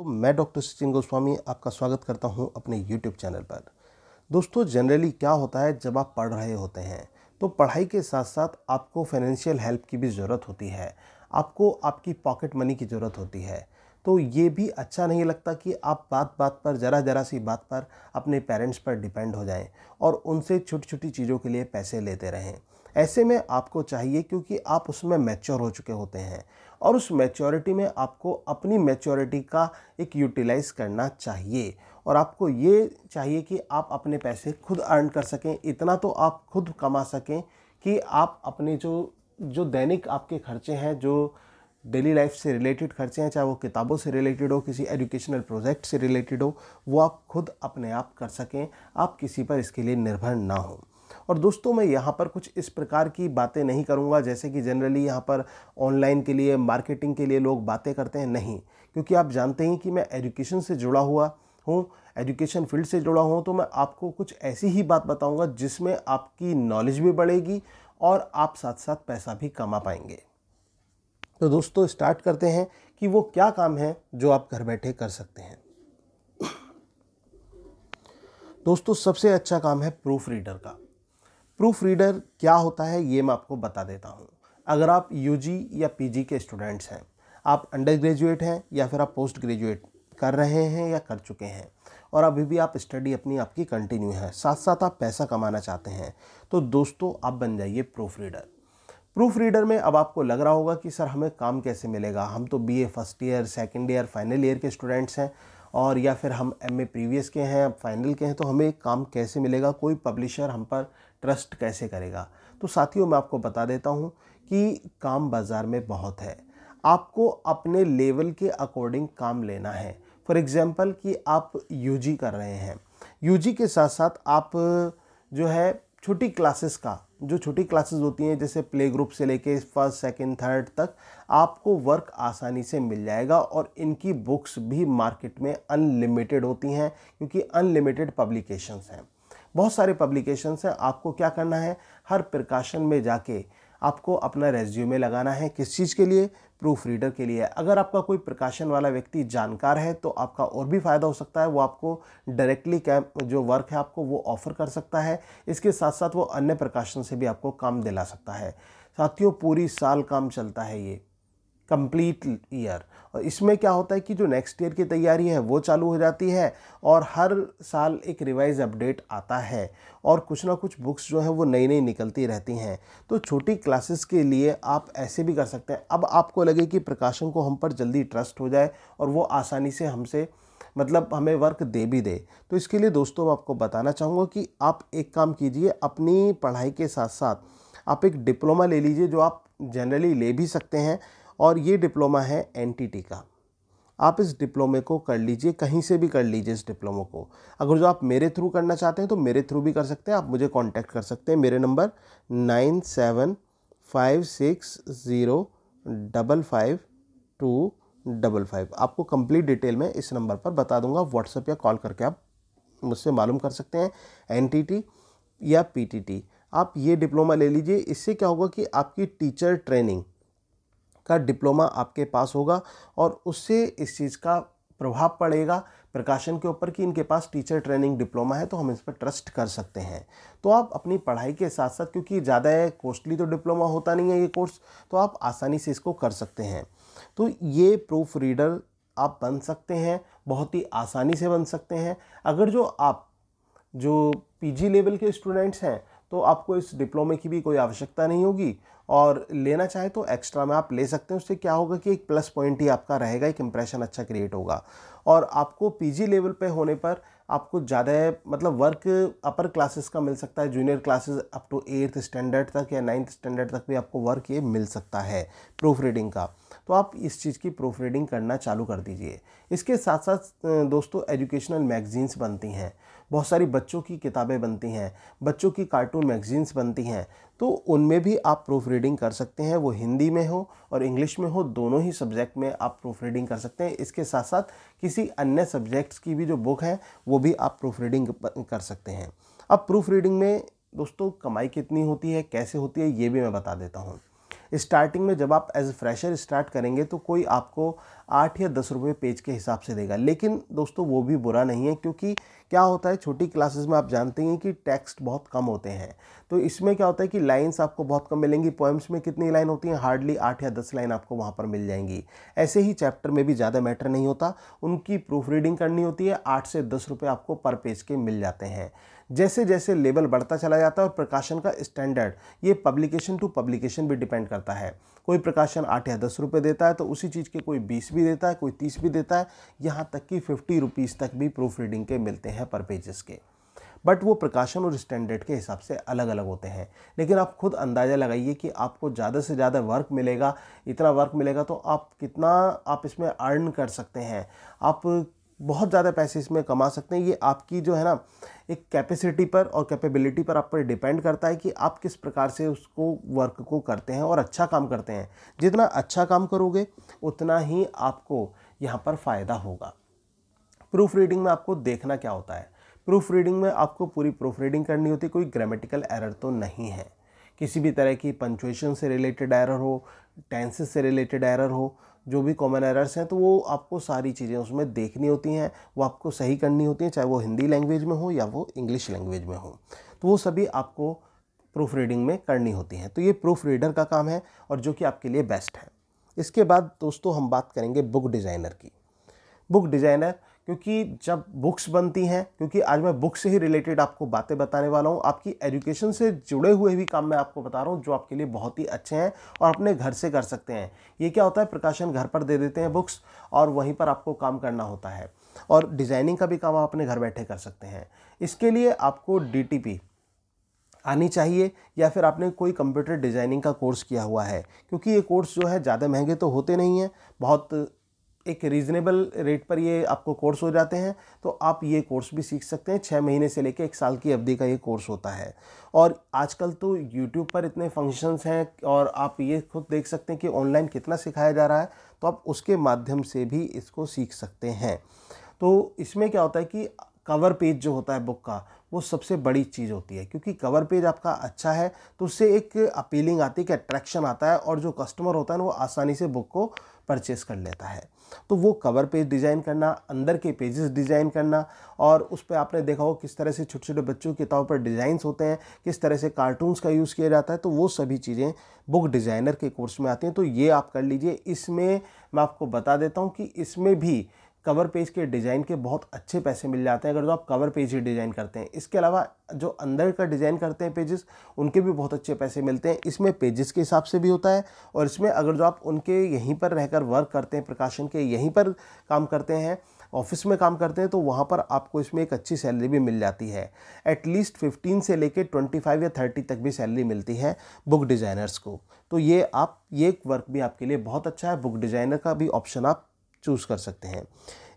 तो मैं डॉक्टर सचिन गोस्वामी आपका स्वागत करता हूं अपने यूट्यूब चैनल पर दोस्तों जनरली क्या होता है जब आप पढ़ रहे होते हैं तो पढ़ाई के साथ साथ आपको फाइनेंशियल हेल्प की भी ज़रूरत होती है आपको आपकी पॉकेट मनी की ज़रूरत होती है तो ये भी अच्छा नहीं लगता कि आप बात बात पर ज़रा ज़रा सी बात पर अपने पेरेंट्स पर डिपेंड हो जाएं और उनसे छोटी छोटी चीज़ों के लिए पैसे लेते रहें ऐसे में आपको चाहिए क्योंकि आप उसमें मैच्योर हो चुके होते हैं और उस मैच्योरिटी में आपको अपनी मैच्योरिटी का एक यूटिलाइज़ करना चाहिए और आपको ये चाहिए कि आप अपने पैसे खुद अर्न कर सकें इतना तो आप खुद कमा सकें कि आप अपने जो जो दैनिक आपके खर्चे हैं जो डेली लाइफ से रिलेटेड खर्चे हैं चाहे वो किताबों से रिलेटेड हो किसी एजुकेशनल प्रोजेक्ट से रिलेटेड हो वो आप खुद अपने आप कर सकें आप किसी पर इसके लिए निर्भर ना हों और दोस्तों मैं यहाँ पर कुछ इस प्रकार की बातें नहीं करूँगा जैसे कि जनरली यहाँ पर ऑनलाइन के लिए मार्केटिंग के लिए लोग बातें करते हैं नहीं क्योंकि आप जानते हैं कि मैं एजुकेशन से जुड़ा हुआ हूँ एजुकेशन फील्ड से जुड़ा हूँ तो मैं आपको कुछ ऐसी ही बात बताऊँगा जिसमें आपकी नॉलेज भी बढ़ेगी और आप साथ साथ पैसा भी कमा पाएंगे तो दोस्तों स्टार्ट करते हैं कि वो क्या काम है जो आप घर बैठे कर सकते हैं दोस्तों सबसे अच्छा काम है प्रूफ रीडर का प्रूफ रीडर क्या होता है ये मैं आपको बता देता हूँ अगर आप यू या पी के स्टूडेंट्स हैं आप अंडर ग्रेजुएट हैं या फिर आप पोस्ट ग्रेजुएट कर रहे हैं या कर चुके हैं और अभी भी आप स्टडी अपनी आपकी कंटिन्यू है साथ साथ आप पैसा कमाना चाहते हैं तो दोस्तों आप बन जाइए प्रूफ रीडर प्रूफ रीडर में अब आपको लग रहा होगा कि सर हमें काम कैसे मिलेगा हम तो BA first year second year final year के स्टूडेंट्स हैं और या फिर हम एमए प्रीवियस के हैं फाइनल के हैं तो हमें काम कैसे मिलेगा कोई पब्लिशर हम पर ट्रस्ट कैसे करेगा तो साथियों मैं आपको बता देता हूँ कि काम बाज़ार में बहुत है आपको अपने लेवल के अकॉर्डिंग काम लेना है फॉर एग्ज़ाम्पल कि आप यूजी कर रहे हैं यूजी के साथ साथ आप जो है छोटी क्लासेस का जो छोटी क्लासेस होती हैं जैसे प्ले ग्रुप से लेके फर्स्ट सेकंड थर्ड तक आपको वर्क आसानी से मिल जाएगा और इनकी बुक्स भी मार्केट में अनलिमिटेड होती हैं क्योंकि अनलिमिटेड पब्लिकेशंस हैं बहुत सारे पब्लिकेशंस हैं आपको क्या करना है हर प्रकाशन में जाके आपको अपना रेज्यूमे लगाना है किस चीज़ के लिए प्रूफ रीडर के लिए अगर आपका कोई प्रकाशन वाला व्यक्ति जानकार है तो आपका और भी फ़ायदा हो सकता है वो आपको डायरेक्टली कैम जो वर्क है आपको वो ऑफ़र कर सकता है इसके साथ साथ वो अन्य प्रकाशन से भी आपको काम दिला सकता है साथियों पूरी साल काम चलता है ये कंप्लीट ईयर और इसमें क्या होता है कि जो नेक्स्ट ईयर की तैयारी है वो चालू हो जाती है और हर साल एक रिवाइज अपडेट आता है और कुछ ना कुछ बुक्स जो है वो नई नई निकलती रहती हैं तो छोटी क्लासेस के लिए आप ऐसे भी कर सकते हैं अब आपको लगे कि प्रकाशन को हम पर जल्दी ट्रस्ट हो जाए और वो आसानी से हमसे मतलब हमें वर्क दे भी दे तो इसके लिए दोस्तों मैं आपको बताना चाहूँगा कि आप एक काम कीजिए अपनी पढ़ाई के साथ साथ आप एक डिप्लोमा ले लीजिए जो आप जनरली ले भी सकते हैं और ये डिप्लोमा है एन का आप इस डिप्लोमे को कर लीजिए कहीं से भी कर लीजिए इस डिप्लोमा को अगर जो आप मेरे थ्रू करना चाहते हैं तो मेरे थ्रू भी कर सकते हैं आप मुझे कांटेक्ट कर सकते हैं मेरे number nine seven five six zero double five two double five आपको कंप्लीट डिटेल में इस नंबर पर बता दूंगा व्हाट्सएप या कॉल करके आप मुझसे मालूम कर सकते हैं एन या पी आप ये डिप्लोमा ले लीजिए इससे क्या होगा कि आपकी टीचर ट्रेनिंग का डिप्लोमा आपके पास होगा और उससे इस चीज़ का प्रभाव पड़ेगा प्रकाशन के ऊपर कि इनके पास टीचर ट्रेनिंग डिप्लोमा है तो हम इस पर ट्रस्ट कर सकते हैं तो आप अपनी पढ़ाई के साथ साथ क्योंकि ज़्यादा कॉस्टली तो डिप्लोमा होता नहीं है ये कोर्स तो आप आसानी से इसको कर सकते हैं तो ये प्रूफ रीडर आप बन सकते हैं बहुत ही आसानी से बन सकते हैं अगर जो आप जो पीजी लेवल के स्टूडेंट्स हैं तो आपको इस डिप्लोमे की भी कोई आवश्यकता नहीं होगी और लेना चाहे तो एक्स्ट्रा में आप ले सकते हैं उससे क्या होगा कि एक प्लस पॉइंट ही आपका रहेगा एक इम्प्रेशन अच्छा क्रिएट होगा और आपको पीजी लेवल पे होने पर आपको ज़्यादा मतलब वर्क अपर क्लासेस का मिल सकता है junior classes up to eighth standard तक या नाइन्थ स्टैंडर्ड तक भी आपको वर्क ये मिल सकता है प्रूफ रीडिंग का तो आप इस चीज़ की प्रूफ रीडिंग करना चालू कर दीजिए इसके साथ साथ दोस्तों एजुकेशनल मैगजीन्स बनती हैं बहुत सारी बच्चों की किताबें बनती हैं बच्चों की कार्टून मैगजीन्स बनती हैं तो उनमें भी आप प्रूफ रीडिंग कर सकते हैं वो हिंदी में हो और इंग्लिश में हो दोनों ही सब्जेक्ट में आप प्रूफ रीडिंग कर सकते हैं इसके साथ साथ किसी अन्य सब्जेक्ट्स की भी जो बुक है वो भी आप प्रूफ रीडिंग कर सकते हैं अब प्रूफ रीडिंग में दोस्तों कमाई कितनी होती है कैसे होती है ये भी मैं बता देता हूँ स्टार्टिंग में जब आप एज ए फ्रेशर स्टार्ट करेंगे तो कोई आपको आठ या दस रुपये पेज के हिसाब से देगा लेकिन दोस्तों वो भी बुरा नहीं है क्योंकि क्या होता है छोटी क्लासेस में आप जानते हैं कि टेक्स्ट बहुत कम होते हैं तो इसमें क्या होता है कि लाइंस आपको बहुत कम मिलेंगी पोएम्स में कितनी लाइन होती हैं हार्डली आठ या दस लाइन आपको वहाँ पर मिल जाएंगी ऐसे ही चैप्टर में भी ज़्यादा मैटर नहीं होता उनकी प्रूफ रीडिंग करनी होती है आठ से दस रुपये आपको पर पेज के मिल जाते हैं जैसे जैसे लेवल बढ़ता चला जाता है और प्रकाशन का स्टैंडर्ड ये पब्लिकेशन टू पब्लिकेशन भी डिपेंड करता है कोई प्रकाशन आठ या दस रुपये देता है तो उसी चीज़ के कोई बीस भी देता है कोई तीस भी देता है यहाँ तक कि फिफ्टी रुपीज़ तक भी प्रूफ रीडिंग के मिलते हैं पर पेजेस के बट वो प्रकाशन और स्टैंडर्ड के हिसाब से अलग अलग होते हैं लेकिन आप खुद अंदाज़ा लगाइए कि आपको ज़्यादा से ज़्यादा वर्क मिलेगा इतना वर्क मिलेगा तो आप कितना आप इसमें अर्न कर सकते हैं आप बहुत ज़्यादा पैसे इसमें कमा सकते हैं ये आपकी जो है ना एक कैपेसिटी पर और कैपेबिलिटी पर आप पर डिपेंड करता है कि आप किस प्रकार से उसको वर्क को करते हैं और अच्छा काम करते हैं जितना अच्छा काम करोगे उतना ही आपको यहाँ पर फ़ायदा होगा प्रूफ रीडिंग में आपको देखना क्या होता है प्रूफ रीडिंग में आपको पूरी प्रूफ रीडिंग करनी होती है कोई ग्रामेटिकल एरर तो नहीं है किसी भी तरह की पंचुएशन से रिलेटेड एरर हो टेंसेस से रिलेटेड एरर हो जो भी कॉमन एरर्स हैं तो वो आपको सारी चीज़ें उसमें देखनी होती हैं वो आपको सही करनी होती हैं चाहे वो हिंदी लैंग्वेज में हो या वो इंग्लिश लैंग्वेज में हो तो वो सभी आपको प्रूफ रीडिंग में करनी होती हैं तो ये प्रूफ रीडर का काम है और जो कि आपके लिए बेस्ट है इसके बाद दोस्तों हम बात करेंगे बुक डिज़ाइनर की बुक डिज़ाइनर क्योंकि जब बुक्स बनती हैं क्योंकि आज मैं बुक से ही रिलेटेड आपको बातें बताने वाला हूँ आपकी एजुकेशन से जुड़े हुए भी काम मैं आपको बता रहा हूँ जो आपके लिए बहुत ही अच्छे हैं और अपने घर से कर सकते हैं ये क्या होता है प्रकाशन घर पर दे देते हैं बुक्स और वहीं पर आपको काम करना होता है और डिज़ाइनिंग का भी काम आप अपने घर बैठे कर सकते हैं इसके लिए आपको डी आनी चाहिए या फिर आपने कोई कंप्यूटर डिज़ाइनिंग का कोर्स किया हुआ है क्योंकि ये कोर्स जो है ज़्यादा महंगे तो होते नहीं हैं बहुत एक रीज़नेबल रेट पर ये आपको कोर्स हो जाते हैं तो आप ये कोर्स भी सीख सकते हैं छः महीने से लेकर एक साल की अवधि का ये कोर्स होता है और आजकल तो यूट्यूब पर इतने फंक्शंस हैं और आप ये खुद देख सकते हैं कि ऑनलाइन कितना सिखाया जा रहा है तो आप उसके माध्यम से भी इसको सीख सकते हैं तो इसमें क्या होता है कि कवर पेज जो होता है बुक का वो सबसे बड़ी चीज़ होती है क्योंकि कवर पेज आपका अच्छा है तो उससे एक अपीलिंग आती है कि अट्रैक्शन आता है और जो कस्टमर होता है ना वो आसानी से बुक को परचेस कर लेता है तो वो कवर पेज डिज़ाइन करना अंदर के पेजेस डिज़ाइन करना और उस पर आपने देखा हो किस तरह से छोटे छोटे बच्चों की किताबों पर डिज़ाइंस होते हैं किस तरह से कार्टून्स का यूज़ किया जाता है तो वो सभी चीज़ें बुक डिज़ाइनर के कोर्स में आती हैं तो ये आप कर लीजिए इसमें मैं आपको बता देता हूँ कि इसमें भी कवर पेज के डिज़ाइन के बहुत अच्छे पैसे मिल जाते हैं अगर जो आप कवर पेज ही डिज़ाइन करते हैं इसके अलावा जो अंदर का डिज़ाइन करते हैं पेजेस उनके भी बहुत अच्छे पैसे मिलते हैं इसमें पेजेस के हिसाब से भी होता है और इसमें अगर जो आप उनके यहीं पर रहकर वर्क करते हैं प्रकाशन के यहीं पर काम करते हैं ऑफिस में काम करते हैं तो वहाँ पर आपको इसमें एक अच्छी सैलरी भी मिल जाती है एटलीस्ट फिफ्टीन से लेकर ट्वेंटी फाइव या थर्टी तक भी सैलरी मिलती है बुक डिज़ाइनर्स को तो ये आप ये वर्क भी आपके लिए बहुत अच्छा है बुक डिज़ाइनर का भी ऑप्शन आप चूज़ कर सकते हैं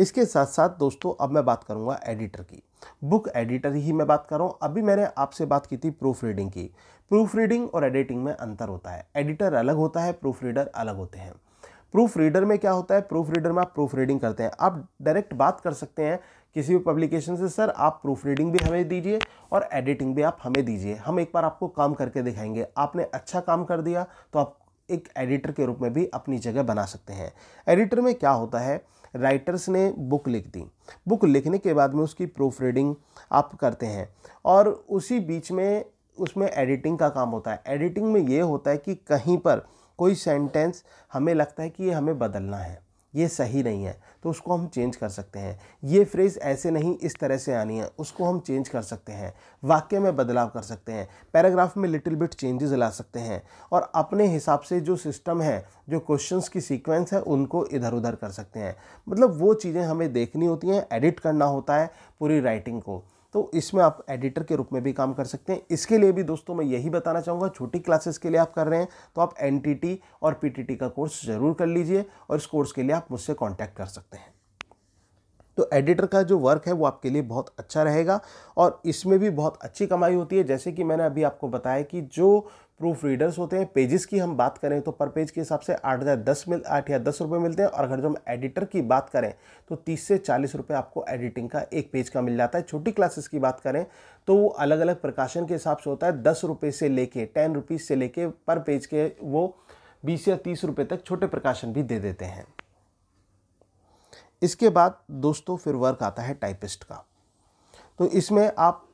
इसके साथ साथ दोस्तों अब मैं बात करूँगा एडिटर की बुक एडिटर ही मैं बात कर रहा हूँ अभी मैंने आपसे बात की थी प्रूफ रीडिंग की प्रूफ रीडिंग और एडिटिंग में अंतर होता है एडिटर अलग होता है प्रूफ रीडर अलग होते हैं प्रूफ रीडर में क्या होता है प्रूफ रीडर में आप प्रूफ रीडिंग करते हैं आप डायरेक्ट बात कर सकते हैं किसी भी पब्लिकेशन से सर आप प्रूफ रीडिंग भी हमें दीजिए और एडिटिंग भी आप हमें दीजिए हम एक बार आपको काम करके दिखाएंगे आपने अच्छा काम कर दिया तो आप एक एडिटर के रूप में भी अपनी जगह बना सकते हैं एडिटर में क्या होता है राइटर्स ने बुक लिख दी बुक लिखने के बाद में उसकी प्रूफ रीडिंग आप करते हैं और उसी बीच में उसमें एडिटिंग का काम होता है एडिटिंग में ये होता है कि कहीं पर कोई सेंटेंस हमें लगता है कि ये हमें बदलना है ये सही नहीं है तो उसको हम चेंज कर सकते हैं ये फ्रेज़ ऐसे नहीं इस तरह से आनी है उसको हम चेंज कर सकते हैं वाक्य में बदलाव कर सकते हैं पैराग्राफ में लिटिल बिट चेंजेस ला सकते हैं और अपने हिसाब से जो सिस्टम है जो क्वेश्चंस की सीक्वेंस है उनको इधर उधर कर सकते हैं मतलब वो चीज़ें हमें देखनी होती हैं एडिट करना होता है पूरी राइटिंग को तो इसमें आप एडिटर के रूप में भी काम कर सकते हैं इसके लिए भी दोस्तों मैं यही बताना चाहूँगा छोटी क्लासेस के लिए आप कर रहे हैं तो आप एन और पी का कोर्स ज़रूर कर लीजिए और इस कोर्स के लिए आप मुझसे कॉन्टैक्ट कर सकते हैं तो एडिटर का जो वर्क है वो आपके लिए बहुत अच्छा रहेगा और इसमें भी बहुत अच्छी कमाई होती है जैसे कि मैंने अभी आपको बताया कि जो प्रूफ रीडर्स होते हैं पेजेस की हम बात करें तो पर पेज के हिसाब से आठ हज़ार दस मिल आठ या दस रुपये मिलते हैं और अगर जो हम एडिटर की बात करें तो तीस से चालीस रुपये आपको एडिटिंग का एक पेज का मिल जाता है छोटी क्लासेस की बात करें तो वो अलग अलग प्रकाशन के हिसाब से होता है दस रुपये से लेके टेन रुपीज़ से लेके पर पेज के वो बीस या तीस रुपये तक छोटे प्रकाशन भी दे देते हैं इसके बाद दोस्तों फिर वर्क आता है टाइपिस्ट का तो इसमें आप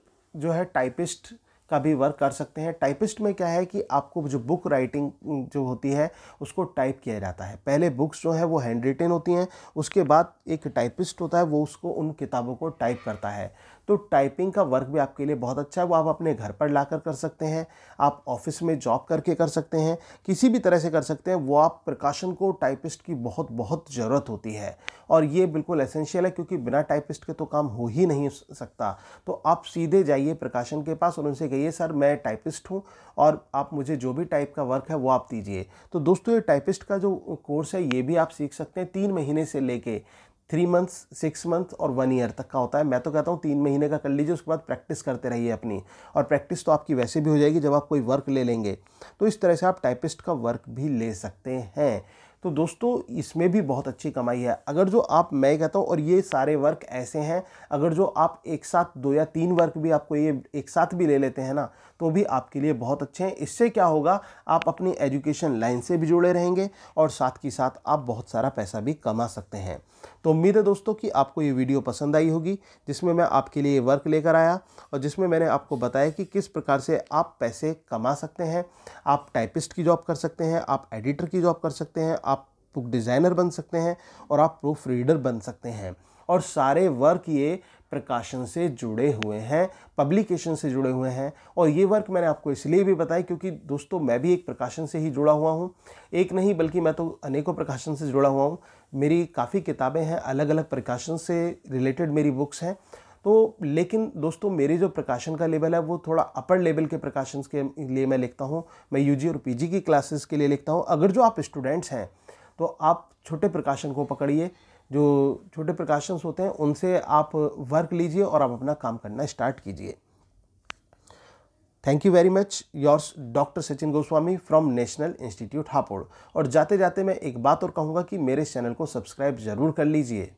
जो है टाइपिस्ट का भी वर्क कर सकते हैं टाइपिस्ट में क्या है कि आपको जो बुक राइटिंग जो होती है उसको टाइप किया जाता है पहले बुक्स जो है वो हैंड रिटेन होती हैं उसके बाद एक टाइपिस्ट होता है वो उसको उन किताबों को टाइप करता है तो टाइपिंग का वर्क भी आपके लिए बहुत अच्छा है वो आप अपने घर पर लाकर कर सकते हैं आप ऑफिस में जॉब करके कर सकते हैं किसी भी तरह से कर सकते हैं वो आप प्रकाशन को टाइपिस्ट की बहुत बहुत ज़रूरत होती है और ये बिल्कुल एसेंशियल है क्योंकि बिना टाइपिस्ट के तो काम हो ही नहीं सकता तो आप सीधे जाइए प्रकाशन के पास और उनसे कहिए सर मैं टाइपिस्ट हूँ और आप मुझे जो भी टाइप का वर्क है वो आप दीजिए तो दोस्तों ये टाइपिस्ट का जो कोर्स है ये भी आप सीख सकते हैं तीन महीने से लेके थ्री मंथ्स सिक्स मंथ और वन ईयर तक का होता है मैं तो कहता हूँ तीन महीने का कर लीजिए उसके बाद प्रैक्टिस करते रहिए अपनी और प्रैक्टिस तो आपकी वैसे भी हो जाएगी जब आप कोई वर्क ले लेंगे तो इस तरह से आप टाइपिस्ट का वर्क भी ले सकते हैं तो दोस्तों इसमें भी बहुत अच्छी कमाई है अगर जो आप मैं कहता हूँ और ये सारे वर्क ऐसे हैं अगर जो आप एक साथ दो या तीन वर्क भी आपको ये एक साथ भी ले लेते हैं ना तो भी आपके लिए बहुत अच्छे हैं इससे क्या होगा आप अपनी एजुकेशन लाइन से भी जुड़े रहेंगे और साथ ही साथ आप बहुत सारा पैसा भी कमा सकते हैं तो उम्मीद है दोस्तों कि आपको ये वीडियो पसंद आई होगी जिसमें मैं आपके लिए वर्क लेकर आया और जिसमें मैंने आपको बताया कि किस प्रकार से आप पैसे कमा सकते हैं आप टाइपिस्ट की जॉब कर सकते हैं आप एडिटर की जॉब कर सकते हैं आप बुक डिज़ाइनर बन सकते हैं और आप प्रूफ रीडर बन सकते हैं और सारे वर्क ये प्रकाशन से जुड़े हुए हैं पब्लिकेशन से जुड़े हुए हैं और ये वर्क मैंने आपको इसलिए भी बताया क्योंकि दोस्तों मैं भी एक प्रकाशन से ही जुड़ा हुआ हूँ एक नहीं बल्कि मैं तो अनेकों प्रकाशन से जुड़ा हुआ हूँ मेरी काफ़ी किताबें हैं अलग अलग प्रकाशन से रिलेटेड मेरी बुक्स हैं तो लेकिन दोस्तों मेरे जो प्रकाशन का लेवल है वो थोड़ा अपर लेवल के प्रकाशन के लिए मैं लिखता हूँ मैं यूजी और पीजी की क्लासेस के लिए लिखता हूँ अगर जो आप स्टूडेंट्स हैं तो आप छोटे प्रकाशन को पकड़िए जो छोटे प्रकाशंस होते हैं उनसे आप वर्क लीजिए और आप अपना काम करना स्टार्ट कीजिए thank you very much yours doctor Sachin Goswami from national institute Hapur और जाते जाते मैं एक बात और कहूँगा कि मेरे चैनल को सब्सक्राइब ज़रूर कर लीजिए